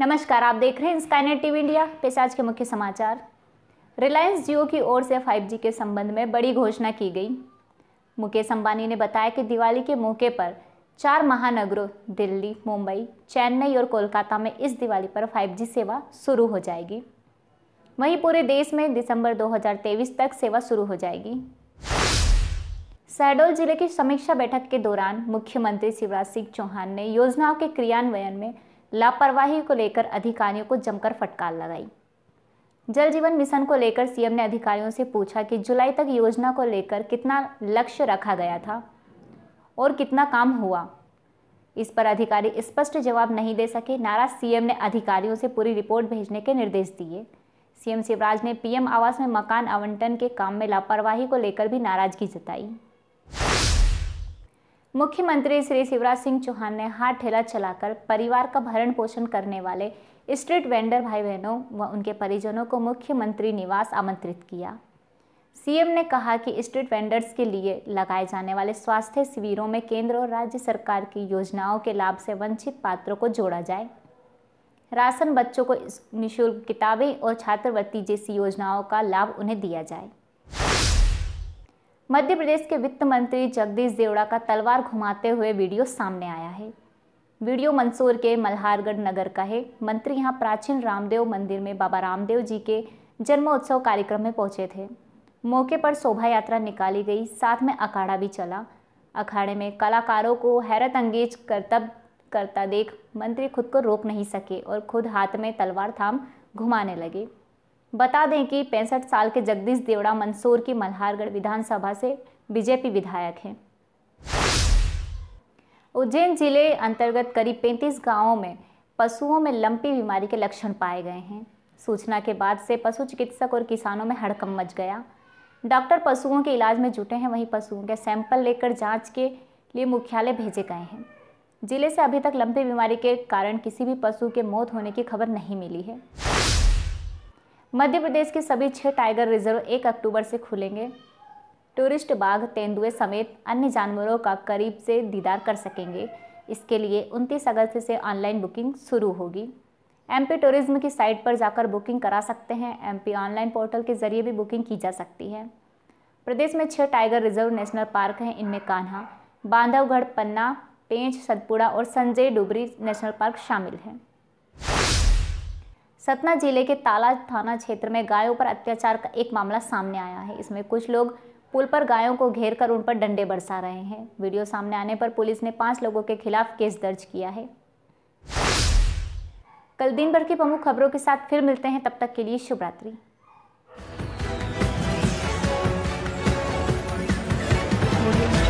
नमस्कार आप देख रहे हैं स्काईनेट टीवी इंडिया पेश आज के मुख्य समाचार रिलायंस जियो की ओर से 5G के संबंध में बड़ी घोषणा की गई मुकेश अंबानी ने बताया कि दिवाली के मौके पर चार महानगरों दिल्ली मुंबई चेन्नई और कोलकाता में इस दिवाली पर 5G सेवा शुरू हो जाएगी वहीं पूरे देश में दिसंबर 2023 तक सेवा शुरू हो जाएगी शहडोल जिले की समीक्षा बैठक के दौरान मुख्यमंत्री शिवराज सिंह चौहान ने योजनाओं के क्रियान्वयन में लापरवाही को लेकर अधिकारियों को जमकर फटकार लगाई जल जीवन मिशन को लेकर सीएम ने अधिकारियों से पूछा कि जुलाई तक योजना को लेकर कितना लक्ष्य रखा गया था और कितना काम हुआ इस पर अधिकारी स्पष्ट जवाब नहीं दे सके नाराज सीएम ने अधिकारियों से पूरी रिपोर्ट भेजने के निर्देश दिए सीएम शिवराज ने पीएम आवास में मकान आवंटन के काम में लापरवाही को लेकर भी नाराजगी जताई मुख्यमंत्री श्री शिवराज सिंह चौहान ने हाथ ठेला चलाकर परिवार का भरण पोषण करने वाले स्ट्रीट वेंडर भाई बहनों व उनके परिजनों को मुख्यमंत्री निवास आमंत्रित किया सीएम ने कहा कि स्ट्रीट वेंडर्स के लिए लगाए जाने वाले स्वास्थ्य शिविरों में केंद्र और राज्य सरकार की योजनाओं के लाभ से वंचित पात्रों को जोड़ा जाए राशन बच्चों को निःशुल्क किताबें और छात्रवृत्ति जैसी योजनाओं का लाभ उन्हें दिया जाए मध्य प्रदेश के वित्त मंत्री जगदीश देवड़ा का तलवार घुमाते हुए वीडियो सामने आया है वीडियो मंसूर के मल्हारगढ़ नगर का है मंत्री यहाँ प्राचीन रामदेव मंदिर में बाबा रामदेव जी के जन्मोत्सव कार्यक्रम में पहुंचे थे मौके पर शोभा यात्रा निकाली गई साथ में अखाड़ा भी चला अखाड़े में कलाकारों को हैरत अंगेज करतब करता देख मंत्री खुद को रोक नहीं सके और खुद हाथ में तलवार थाम घुमाने लगे बता दें कि पैंसठ साल के जगदीश देवड़ा मंदसौर की मल्हारगढ़ विधानसभा से बीजेपी विधायक हैं उज्जैन जिले अंतर्गत करीब 35 गांवों में पशुओं में लंपी बीमारी के लक्षण पाए गए हैं सूचना के बाद से पशु चिकित्सक और किसानों में हड़कम मच गया डॉक्टर पशुओं के इलाज में जुटे हैं वहीं पशुओं के सैंपल लेकर जांच के लिए मुख्यालय भेजे गए हैं जिले से अभी तक लंपी बीमारी के कारण किसी भी पशु के मौत होने की खबर नहीं मिली है मध्य प्रदेश के सभी छः टाइगर रिजर्व एक अक्टूबर से खुलेंगे टूरिस्ट बाघ तेंदुए समेत अन्य जानवरों का करीब से दीदार कर सकेंगे इसके लिए 29 अगस्त से ऑनलाइन बुकिंग शुरू होगी एमपी टूरिज्म की साइट पर जाकर बुकिंग करा सकते हैं एमपी ऑनलाइन पोर्टल के जरिए भी बुकिंग की जा सकती है प्रदेश में छः टाइगर रिजर्व नेशनल पार्क हैं इनमें कान्हा बांधवगढ़ पन्ना पेंच सतपुड़ा और संजय डुबरी नेशनल पार्क शामिल हैं सतना जिले के ताला थाना क्षेत्र में गायों पर अत्याचार का एक मामला सामने आया है इसमें कुछ लोग पुल पर गायों को घेर कर उन पर डंडे बरसा रहे हैं वीडियो सामने आने पर पुलिस ने पांच लोगों के खिलाफ केस दर्ज किया है कल दिन भर की प्रमुख खबरों के साथ फिर मिलते हैं तब तक के लिए शुभरात्रि